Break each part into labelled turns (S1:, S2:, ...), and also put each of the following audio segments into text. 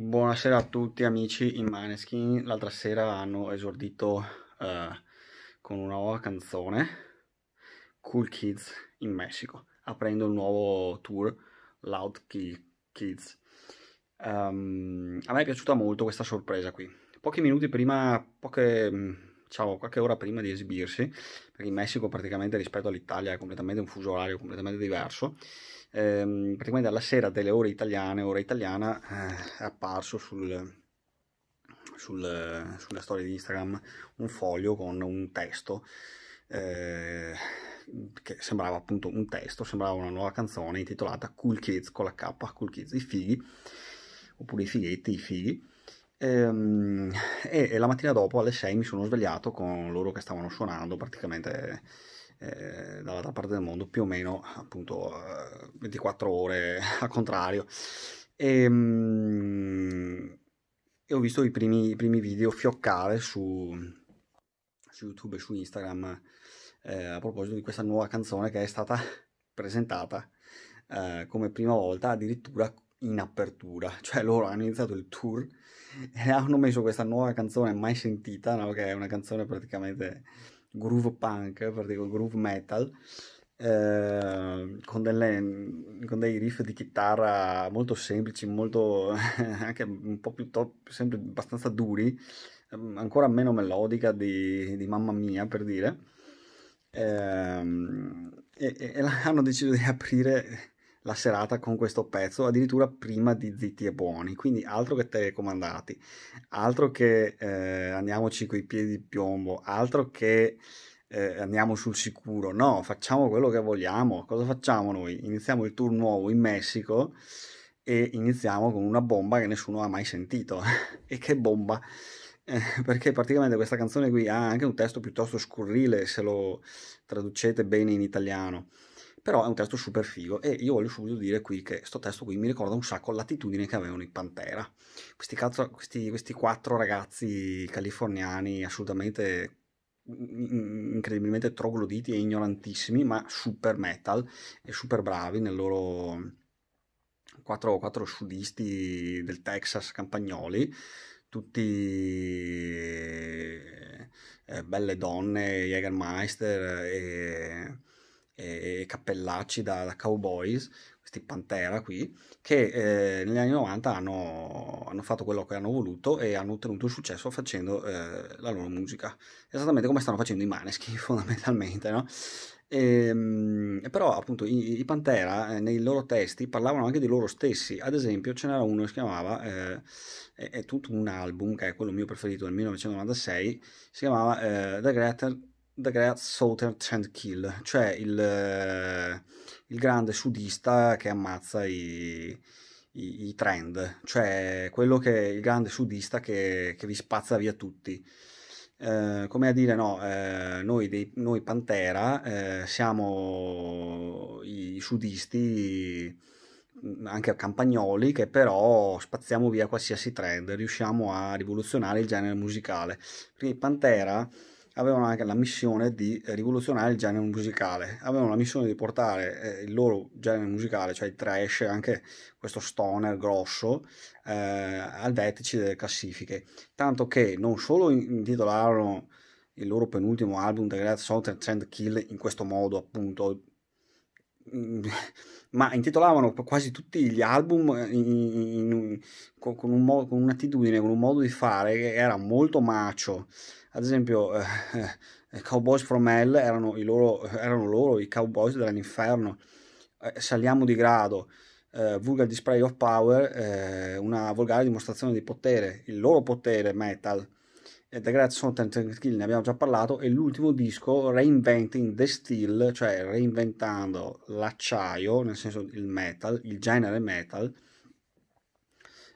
S1: Buonasera a tutti amici in Maneskin, l'altra sera hanno esordito eh, con una nuova canzone, Cool Kids in Messico, aprendo il nuovo tour Loud Kids. Um, a me è piaciuta molto questa sorpresa qui. Pochi minuti prima, poche mm, ciao, qualche ora prima di esibirsi, perché in Messico praticamente rispetto all'Italia è completamente un fuso orario completamente diverso, ehm, praticamente alla sera delle ore italiane, ora italiana, eh, è apparso sul, sul, sulla storia di Instagram un foglio con un testo eh, che sembrava appunto un testo, sembrava una nuova canzone intitolata Cool Kids con la K, Cool Kids, i fighi, oppure i fighetti, i fighi, Ehm, e, e, la mattina dopo alle 6 mi sono svegliato con loro che stavano suonando praticamente eh, dall'altra parte del mondo, più o meno appunto 24 eh, ore al contrario. E, ehm, e ho visto i primi, i primi, video fioccare su, su YouTube e su Instagram eh, a proposito di questa nuova canzone che è stata presentata eh, come prima volta addirittura in apertura, cioè loro hanno iniziato il tour e hanno messo questa nuova canzone mai sentita, no? che è una canzone praticamente groove punk, praticamente groove metal, eh, con, delle, con, dei riff di chitarra molto semplici, molto anche un po' più top, sempre abbastanza duri, ehm, ancora meno melodica di, di Mamma Mia per dire. Eh, e, e hanno deciso di aprire la serata con questo pezzo, addirittura prima di Zitti e Buoni, quindi altro che telecomandati, altro che eh, andiamoci coi piedi di piombo, altro che eh, andiamo sul sicuro, no, facciamo quello che vogliamo, cosa facciamo noi? Iniziamo il tour nuovo in Messico e iniziamo con una bomba che nessuno ha mai sentito, e che bomba! Eh, perché praticamente questa canzone qui ha anche un testo piuttosto scurrile se lo traducete bene in italiano però è un testo super figo e io voglio subito dire qui che sto testo qui mi ricorda un sacco l'attitudine che avevano i Pantera, questi, cazzo, questi, questi quattro ragazzi californiani assolutamente incredibilmente trogloditi e ignorantissimi ma super metal e super bravi nel loro quattro, quattro sudisti del Texas campagnoli tutti eh, belle donne, Jägermeister e e cappellacci da, da, cowboys, questi Pantera qui, che eh, negli anni 90 hanno, hanno, fatto quello che hanno voluto e hanno ottenuto il successo facendo eh, la loro musica, esattamente come stanno facendo i Maneschi fondamentalmente, no? E, ehm, però appunto i, i, Pantera eh, nei loro testi parlavano anche di loro stessi, ad esempio ce n'era uno che si chiamava, eh, è, è, tutto un album che è quello mio preferito del 1996, si chiamava eh, The Greater The Great Southern Trend Kill, cioè il, eh, il, grande sudista che ammazza i, i, i, trend, cioè quello che il grande sudista che, che vi spazza via tutti. Eh, come a dire, no, eh, noi, dei, noi, Pantera eh, siamo i sudisti mm, anche campagnoli che però spaziamo via qualsiasi trend, riusciamo a rivoluzionare il genere musicale. Quindi Pantera avevano anche la missione di eh, rivoluzionare il genere musicale, avevano la missione di portare eh, il loro genere musicale, cioè il trash, anche questo stoner grosso, eh, al vertice delle classifiche, tanto che non solo intitolarono il loro penultimo album, The Great Southern Trend Kill, in questo modo appunto Mm, ma intitolavano quasi tutti gli album eh, in, in, in, con, un modo, con, un'attitudine, con un modo di fare che era molto macio. Ad esempio, eh, eh Cowboys from Hell erano, loro, erano loro, i Cowboys dell'inferno. Eh, saliamo di grado. Eh, vulgar display of power, una volgare dimostrazione di potere, il loro potere metal The Great Sound Skill ne abbiamo già parlato, e l'ultimo disco, Reinventing the Steel, cioè reinventando l'acciaio, nel senso il metal, il genere metal,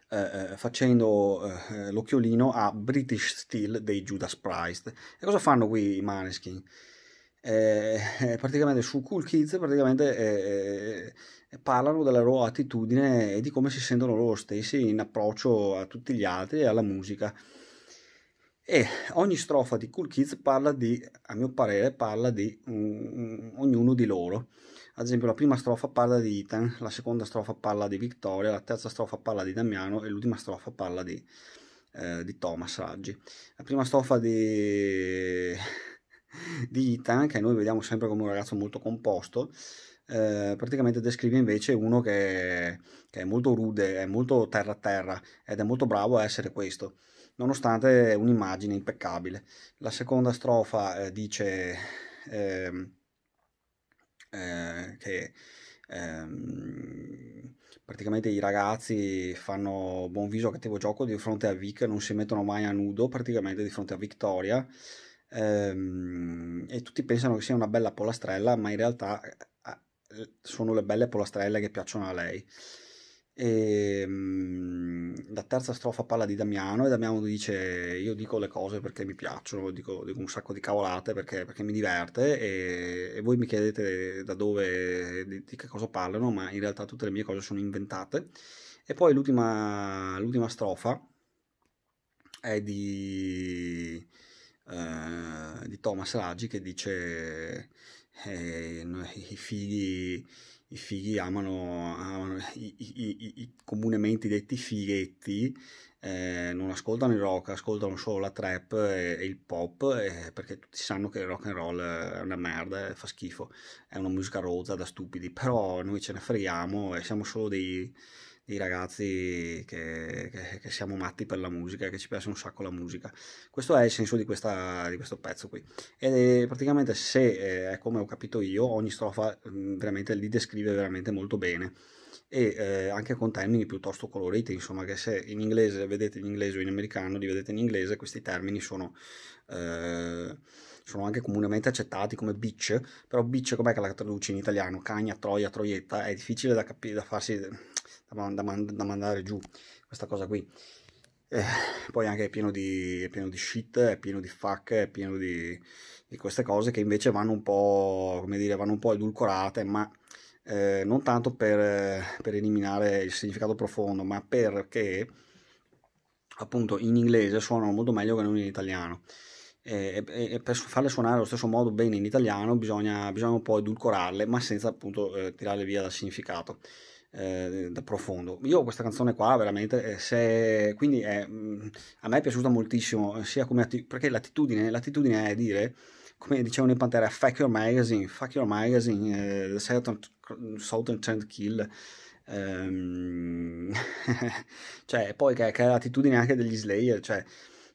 S1: eh, eh facendo eh, l'occhiolino a British Steel dei Judas Priest. E cosa fanno qui i Maneskin? Eh, eh praticamente su Cool Kids praticamente, eh, parlano della loro attitudine e di come si sentono loro stessi in approccio a tutti gli altri e alla musica e ogni strofa di Cool Kids parla di, a mio parere, parla di um, ognuno di loro. Ad esempio la prima strofa parla di Ethan, la seconda strofa parla di Vittoria, la terza strofa parla di Damiano e l'ultima strofa parla di, eh, di Thomas Raggi. La prima strofa di, di Ethan, che noi vediamo sempre come un ragazzo molto composto, eh, praticamente descrive invece uno che, che è molto rude, è molto terra terra ed è molto bravo a essere questo nonostante un'immagine impeccabile. La seconda strofa eh, dice eh, eh, che ehm, praticamente i ragazzi fanno buon viso a cattivo gioco di fronte a Vic, non si mettono mai a nudo praticamente di fronte a Victoria ehm, e tutti pensano che sia una bella polastrella, ma in realtà eh, sono le belle polastrelle che piacciono a lei. E, ehm, la terza strofa parla di Damiano e Damiano dice io dico le cose perché mi piacciono, dico, dico un sacco di cavolate perché, perché mi diverte e, e, voi mi chiedete da dove, di, di, che cosa parlano, ma in realtà tutte le mie cose sono inventate. E poi l'ultima, l'ultima strofa è di, eh, di Thomas Raggi che dice eh, i figli i fighi amano, amano i, i, i, comunemente detti fighetti, eh, non ascoltano il rock, ascoltano solo la trap e, e il pop, eh, perché tutti sanno che il rock and roll è una merda, eh, fa schifo, è una musica rozza da stupidi, però noi ce ne freghiamo e siamo solo dei dei ragazzi che, che, che, siamo matti per la musica, che ci piace un sacco la musica. Questo è il senso di, questa, di questo pezzo qui. E praticamente se eh, è come ho capito io, ogni strofa mm, veramente li descrive veramente molto bene e eh, anche con termini piuttosto coloriti, insomma, che se in inglese vedete in inglese o in americano li vedete in inglese, questi termini sono, eh, sono anche comunemente accettati come bitch, però bitch com'è che la traduci in italiano? Cagna, troia, troietta, è difficile da capire, da farsi da, da, da mandare giù questa cosa qui eh, poi anche è pieno, di, è pieno di shit, è pieno di fuck, è pieno di, di, queste cose che invece vanno un po', come dire, vanno un po' edulcorate, ma eh, non tanto per, per, eliminare il significato profondo, ma perché appunto in inglese suonano molto meglio che non in italiano. E, e, e per farle suonare allo stesso modo bene in italiano bisogna, bisogna un po' edulcorarle, ma senza appunto eh, tirarle via dal significato eh, da profondo. Io questa canzone qua veramente, eh, se, quindi è, eh, mm, a me è piaciuta moltissimo, eh, sia come atti- perché l'attitudine, l'attitudine è dire, come dicevano in Pantera, fuck your magazine, fuck your magazine, eh, the Southern, Southern Trend Kill, ehm, cioè poi che, che è l'attitudine anche degli Slayer, cioè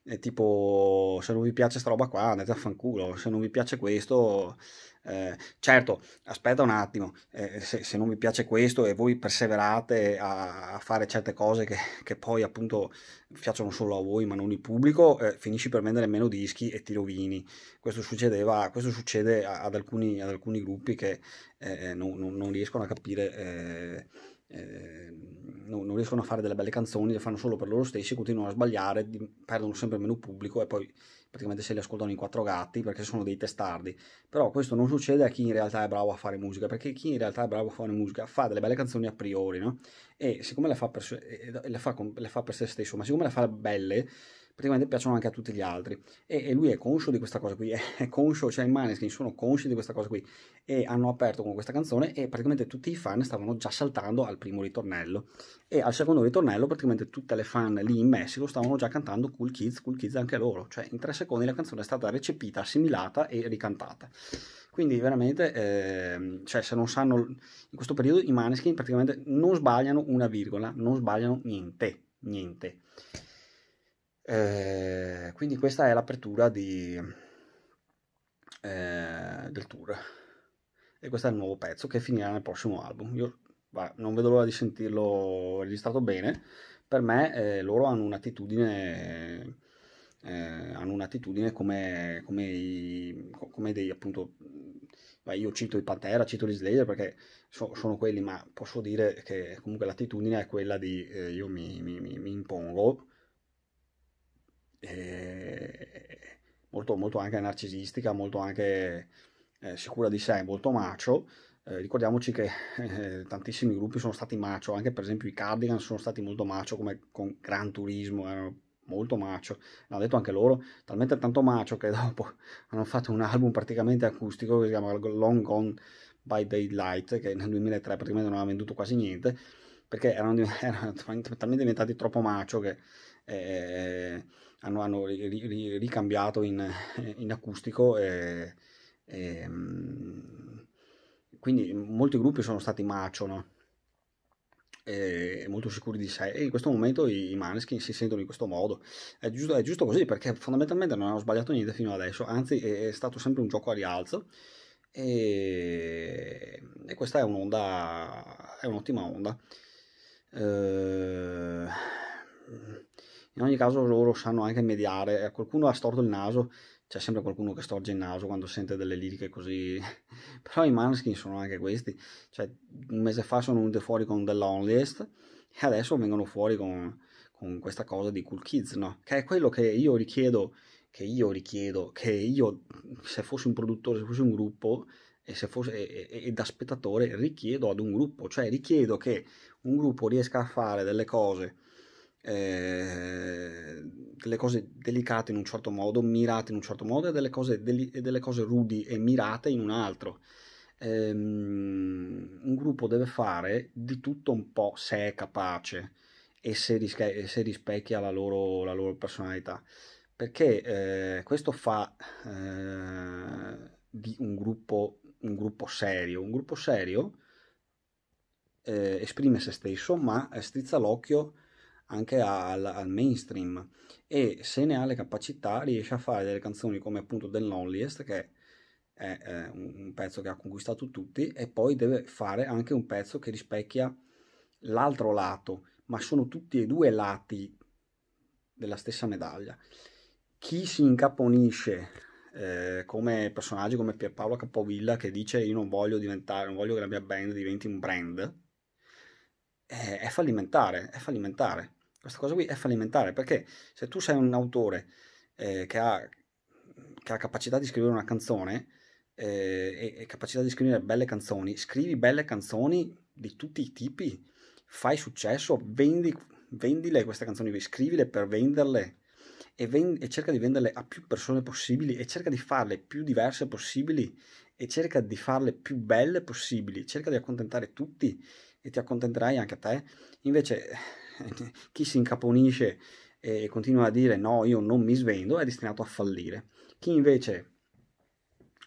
S1: è tipo se non vi piace sta roba qua andate a fanculo, se non vi piace questo eh, certo, aspetta un attimo, eh, se, se, non vi piace questo e voi perseverate a, a fare certe cose che, che, poi appunto piacciono solo a voi ma non il pubblico, eh, finisci per vendere meno dischi e ti rovini. Questo, questo succede ad alcuni, ad alcuni, gruppi che eh, non, non, riescono a capire... Eh, eh, non, non, riescono a fare delle belle canzoni, le fanno solo per loro stessi, continuano a sbagliare, perdono sempre meno pubblico e poi praticamente se li ascoltano in quattro gatti perché sono dei testardi, però questo non succede a chi in realtà è bravo a fare musica, perché chi in realtà è bravo a fare musica fa delle belle canzoni a priori, no? E siccome le fa per, le fa, le fa per se stesso, ma siccome le fa belle praticamente piacciono anche a tutti gli altri. E, e lui è conscio di questa cosa qui, è conscio, cioè i Maneskin sono consci di questa cosa qui e hanno aperto con questa canzone e praticamente tutti i fan stavano già saltando al primo ritornello e al secondo ritornello praticamente tutte le fan lì in Messico stavano già cantando Cool Kids, Cool Kids anche loro, cioè in tre secondi la canzone è stata recepita, assimilata e ricantata. Quindi veramente, eh, cioè se non sanno, in questo periodo i Maneskin praticamente non sbagliano una virgola, non sbagliano niente, niente. Eh, quindi questa è l'apertura di, eh, del tour. E questo è il nuovo pezzo che finirà nel prossimo album. Io va, non vedo l'ora di sentirlo registrato bene. Per me eh, loro hanno un'attitudine... Eh, hanno un'attitudine come, come, i, come, dei appunto io cito i Pantera, cito gli Slayer perché so, sono quelli ma posso dire che comunque l'attitudine è quella di eh, io mi, mi, mi, impongo eh, molto, molto, anche narcisistica, molto anche eh, sicura di sé, molto macho. Eh, ricordiamoci che eh, tantissimi gruppi sono stati macho, anche per esempio i Cardigan sono stati molto macho, come con Gran Turismo, erano molto macho. l'hanno detto anche loro, talmente tanto macho che dopo hanno fatto un album praticamente acustico che si chiama Long Gone by Daylight, che nel 2003 praticamente non ha venduto quasi niente, perché erano, erano talmente diventati troppo macho che eh, hanno, hanno ricambiato in, in acustico e, e, mm, quindi molti gruppi sono stati macho no? molto sicuri di sé e in questo momento i, i Maneskin si sentono in questo modo è giusto, è giusto, così perché fondamentalmente non hanno sbagliato niente fino adesso anzi è, è stato sempre un gioco a rialzo e, e questa è un'onda è un'ottima onda eh, in ogni caso loro sanno anche mediare, eh, qualcuno ha storto il naso, c'è sempre qualcuno che storge il naso quando sente delle liriche così, però i Manskin sono anche questi, cioè un mese fa sono venuti fuori con The Loneliest e adesso vengono fuori con, con questa cosa di Cool Kids, no? Che è quello che io richiedo, che io richiedo, che io se fossi un produttore, se fossi un gruppo, e, fosse, e, e, e, da spettatore richiedo ad un gruppo, cioè richiedo che un gruppo riesca a fare delle cose eh, delle cose delicate in un certo modo, mirate in un certo modo e delle cose, deli- e delle cose rudi e mirate in un altro. Um, un gruppo deve fare di tutto un po' se è capace e se, rische- e se rispecchia la loro, la loro, personalità perché eh, questo fa eh, di un gruppo, un gruppo, serio un gruppo serio eh, esprime se stesso ma strizza l'occhio anche al, al, mainstream e se ne ha le capacità riesce a fare delle canzoni come appunto The Loneliest che è eh, un, un, pezzo che ha conquistato tutti e poi deve fare anche un pezzo che rispecchia l'altro lato ma sono tutti e due lati della stessa medaglia chi si incaponisce eh, come personaggi come Pierpaolo Capovilla che dice io non voglio diventare non voglio che la mia band diventi un brand eh, è fallimentare, è fallimentare. Questa cosa qui è fallimentare perché se tu sei un autore eh, che, ha, che, ha, capacità di scrivere una canzone eh, e, e capacità di scrivere belle canzoni, scrivi belle canzoni di tutti i tipi, fai successo, vendi, vendile queste canzoni, scrivile per venderle e, vend- e cerca di venderle a più persone possibili e cerca di farle più diverse possibili e cerca di farle più belle possibili, cerca di accontentare tutti e ti accontenterai anche a te. Invece chi si incaponisce e continua a dire no, io non mi svendo, è destinato a fallire. Chi invece,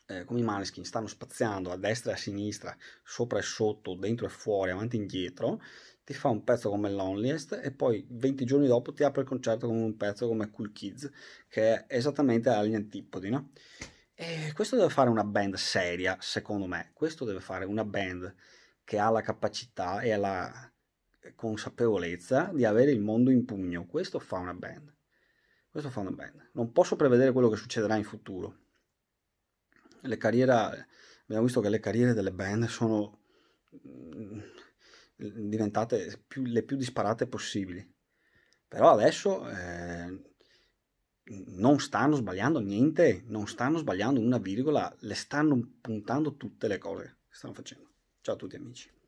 S1: eh, come i Maneskin, stanno spaziando a destra e a sinistra, sopra e sotto, dentro e fuori, avanti e indietro, ti fa un pezzo come Loneliest e poi 20 giorni dopo ti apre il concerto con un pezzo come Cool Kids, che è esattamente agli antipodi, no? E questo deve fare una band seria, secondo me. Questo deve fare una band che ha la capacità e ha la consapevolezza di avere il mondo in pugno. Questo fa una band. Questo fa una band. Non posso prevedere quello che succederà in futuro. Le carriere, abbiamo visto che le carriere delle band sono mm, diventate più, le più disparate possibili. Però adesso eh, non stanno sbagliando niente, non stanno sbagliando una virgola, le stanno puntando tutte le cose che stanno facendo. Ciao a tutti amici.